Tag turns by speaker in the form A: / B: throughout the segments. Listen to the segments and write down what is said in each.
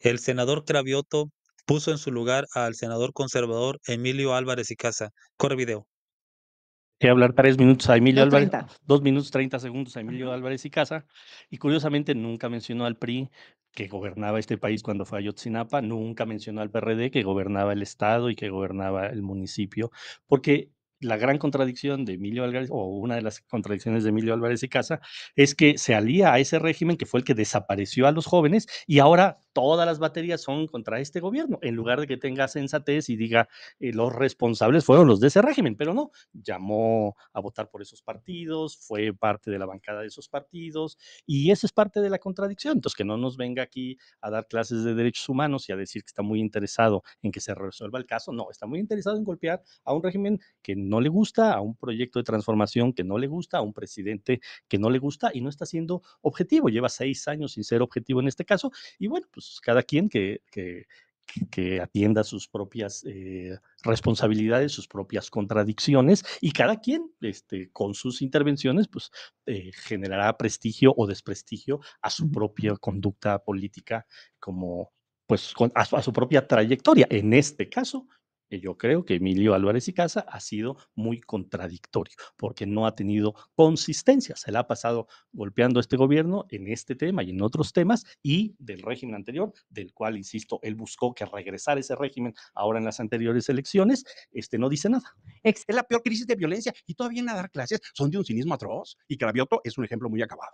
A: El senador Travioto puso en su lugar al senador conservador Emilio Álvarez y Casa. Corre video. Voy hablar tres minutos a Emilio Álvarez,
B: dos minutos treinta segundos a Emilio Álvarez y Casa, y curiosamente nunca mencionó al PRI que gobernaba este país cuando fue a Ayotzinapa, nunca mencionó al PRD que gobernaba el Estado y que gobernaba el municipio, porque la gran contradicción de Emilio Álvarez, o una de las contradicciones de Emilio Álvarez y Casa, es que se alía a ese régimen que fue el que desapareció a los jóvenes y ahora todas las baterías son contra este gobierno, en lugar de que tenga sensatez y diga eh, los responsables fueron los de ese régimen, pero no, llamó a votar por esos partidos, fue parte de la bancada de esos partidos y esa es parte de la contradicción. Entonces, que no nos venga aquí a dar clases de derechos humanos y a decir que está muy interesado en que se resuelva el caso, no, está muy interesado en golpear a un régimen que no le gusta, a un proyecto de transformación que no le gusta, a un presidente que no le gusta y no está siendo objetivo, lleva seis años sin ser objetivo en este caso y bueno, pues pues, cada quien que, que, atienda sus propias eh, responsabilidades, sus propias contradicciones y cada quien este, con sus intervenciones pues eh, generará prestigio o desprestigio a su propia conducta política como pues a, su propia trayectoria. En este caso, yo creo que Emilio Álvarez y Casa ha sido muy contradictorio, porque no ha tenido consistencia. Se le ha pasado golpeando a este gobierno en este tema y en otros temas y del régimen anterior, del cual, insisto, él buscó que regresara ese régimen ahora en las anteriores elecciones, este no dice nada. Es la peor crisis de violencia y todavía en a dar clases son de un cinismo atroz y Cravioto es un ejemplo muy acabado.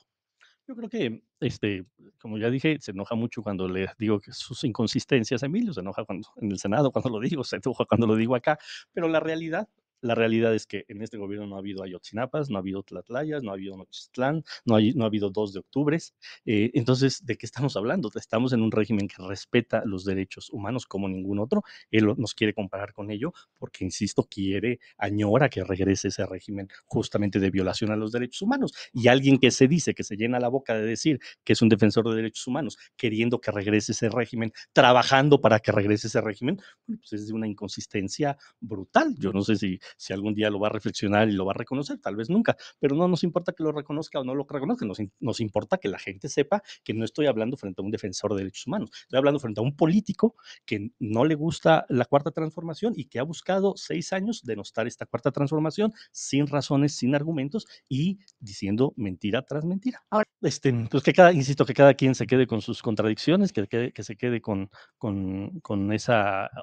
B: Yo creo que, este, como ya dije, se enoja mucho cuando le digo que sus inconsistencias Emilio, se enoja cuando, en el Senado cuando lo digo, se enoja cuando lo digo acá, pero la realidad la realidad es que en este gobierno no ha habido Ayotzinapas, no ha habido Tlatlayas, no ha habido Nochistlán, no, ha habido 2 de octubre. Eh, entonces, ¿de qué estamos hablando? Estamos en un régimen que respeta los derechos humanos como ningún otro. Él nos quiere comparar con ello porque, insisto, quiere, añora que regrese ese régimen justamente de violación a los derechos humanos. Y alguien que se dice, que se llena la boca de decir que es un defensor de derechos humanos, queriendo que regrese ese régimen, trabajando para que regrese ese régimen, pues es de una inconsistencia brutal. Yo no sé si si algún día lo va a reflexionar y lo va a reconocer, tal vez nunca, pero no nos importa que lo reconozca o no lo reconozca, nos, nos importa que la gente sepa que no estoy hablando frente a un defensor de derechos humanos, estoy hablando frente a un político que no le gusta la cuarta transformación y que ha buscado seis años denostar esta cuarta transformación sin razones, sin argumentos y diciendo mentira tras mentira. Ahora, este, pues que cada, insisto, que cada quien se quede con sus contradicciones, que, se quede con, con, con ese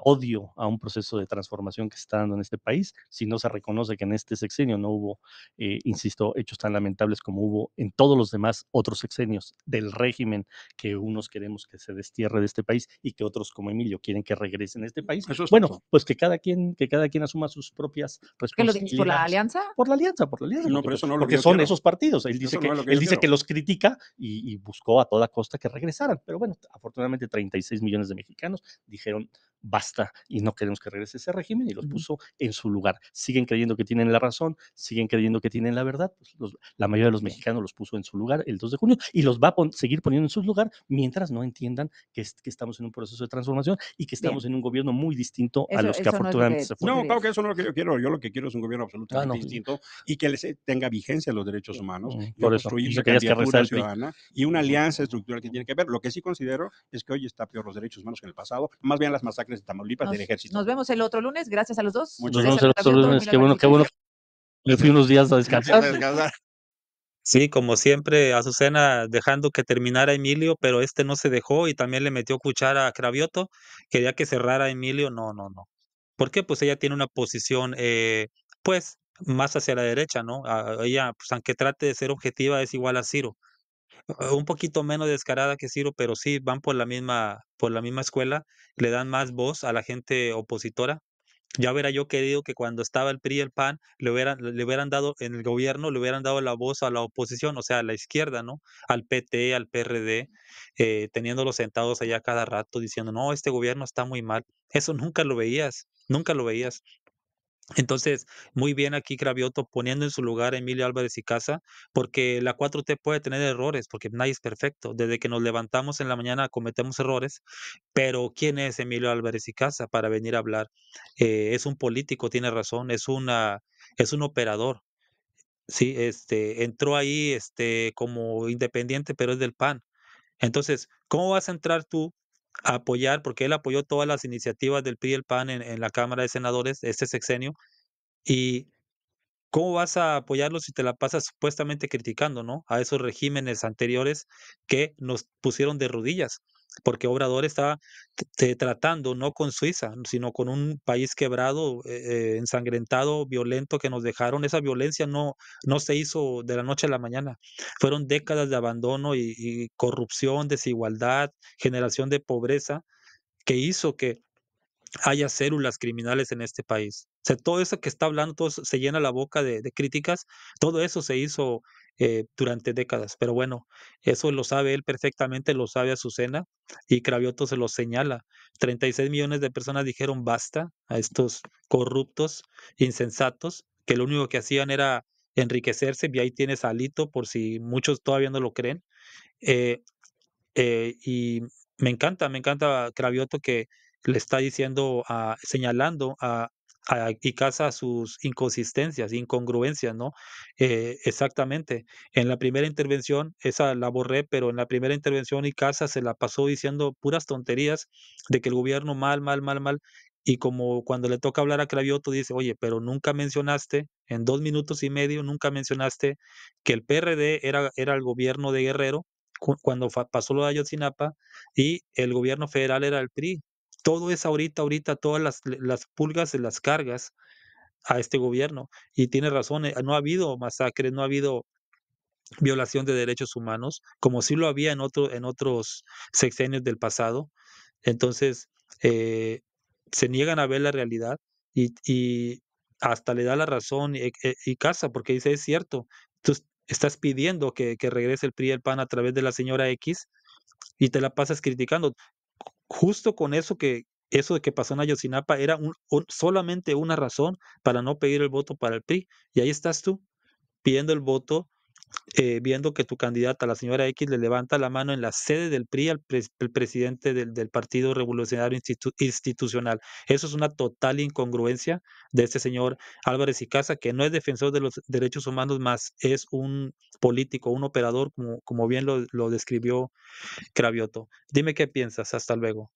B: odio a un proceso de transformación que se está dando en este país si no se reconoce que en este sexenio no hubo, eh, insisto, hechos tan lamentables como hubo en todos los demás otros sexenios del régimen que unos queremos que se destierre de este país y que otros como Emilio quieren que regresen a este país. bueno, pues que cada quien que cada quien asuma sus propias responsabilidades. por la alianza? Por la alianza, por la alianza. No, pero eso no lo porque son esos partidos. Él dice, que, él dice que los critica y, y buscó a toda costa que regresaran. Pero bueno, afortunadamente 36 millones de mexicanos dijeron basta y no queremos que regrese ese régimen y los puso en su lugar. Siguen creyendo que tienen la razón, siguen creyendo que tienen la verdad. Pues, la mayoría de los mexicanos los puso en su lugar el 2 de junio y los va a seguir poniendo en su lugar mientras no entiendan que, estamos en un proceso de transformación y que estamos en un gobierno muy distinto a los que afortunadamente se No, claro que eso no es lo que yo quiero. Yo lo que quiero es un gobierno ah, absolutamente pues, distinto y que les eh, tenga vigencia los derechos humanos. Mm, y y una alianza estructural que tiene que ver. Lo que sí considero es que hoy está peor los derechos humanos que en el pasado. Más bien las masacres de nos, del ejército.
A: Nos vemos el otro lunes, gracias a los dos. Muchas gracias. el otro lunes, qué bueno, qué bueno. Me fui unos días a descansar. Sí, como siempre, Azucena dejando que terminara Emilio, pero este no se dejó y también le metió cuchara a Cravioto. Quería que cerrara Emilio, no, no, no. ¿Por qué? Pues ella tiene una posición, eh, pues, más hacia la derecha, ¿no? Ah, ella, pues, aunque trate de ser objetiva, es igual a Ciro. Eh, un poquito menos descarada que Ciro, pero sí van por la misma, por la misma escuela, le dan más voz a la gente opositora. Ya hubiera yo querido que cuando estaba el PRI y el PAN le hubieran, le hubieran dado en el gobierno, le hubieran dado la voz a la oposición, o sea, a la izquierda, ¿no? Al PT, al PRD, eh, teniéndolos sentados allá cada rato diciendo, no, este gobierno está muy mal. Eso nunca lo veías, nunca lo veías. Entonces, muy bien aquí Cravioto poniendo en su lugar a Emilio Álvarez y Casa, porque la 4T puede tener errores, porque nadie es perfecto. Desde que nos levantamos en la mañana cometemos errores, pero ¿quién es Emilio Álvarez y Casa para venir a hablar? Eh, es un político, tiene razón, es, una, es un operador. Sí, este, entró ahí este, como independiente, pero es del PAN. Entonces, ¿cómo vas a entrar tú apoyar, porque él apoyó todas las iniciativas del PRI el PAN en, la Cámara de Senadores este sexenio. ¿Y cómo vas a apoyarlo si te la pasas supuestamente criticando ¿no? a esos regímenes anteriores que nos pusieron de rodillas? porque Obrador está tratando no con Suiza, sino con un país quebrado, eh, eh, ensangrentado, violento, que nos dejaron. Esa violencia no, no se hizo de la noche a la mañana. Fueron décadas de abandono y, corrupción, desigualdad, generación de pobreza, que hizo que haya células criminales en este país. todo eso que está hablando, todo se llena la boca de críticas, todo eso se hizo eh, durante décadas. Pero bueno, eso lo sabe él perfectamente, lo sabe Azucena y Cravioto se lo señala. 36 millones de personas dijeron basta a estos corruptos, insensatos, que lo único que hacían era enriquecerse y ahí tienes Salito, por si muchos todavía no lo creen. Eh, eh, y me encanta, me encanta Cravioto que le está diciendo, ah, señalando a, y casa sus inconsistencias, incongruencias, ¿no? Eh, exactamente. En la primera intervención, esa la borré, pero en la primera intervención y casa se la pasó diciendo puras tonterías de que el gobierno mal, mal, mal, mal. Y como cuando le toca hablar a Cravioto, dice, oye, pero nunca mencionaste, en dos minutos y medio, nunca mencionaste que el PRD era, era el gobierno de Guerrero cuando pasó lo de Ayotzinapa y el gobierno federal era el PRI, todo es ahorita, ahorita, todas las, pulgas pulgas, las cargas a este gobierno. Y tiene razón, eh, no ha habido masacres, no ha habido violación de derechos humanos, como sí lo había en, otro, en otros sexenios del pasado. Entonces, eh, se niegan a ver la realidad y, y hasta le da la razón eh, y, casa, porque dice, es cierto, tú estás pidiendo que, que regrese el PRI y el PAN a través de la señora X y te la pasas criticando justo con eso que eso de que pasó en Ayotzinapa era un, solamente una razón para no pedir el voto para el PRI. Y ahí estás tú pidiendo el voto eh, viendo que tu candidata, la señora X, le levanta la mano en la sede del PRI al el presidente del, Partido Revolucionario Institucional. Eso es una total incongruencia de este señor Álvarez y Casa, que no es defensor de los derechos humanos, más es un político, un operador, como, como bien lo, lo describió Cravioto. Dime qué piensas. Hasta luego.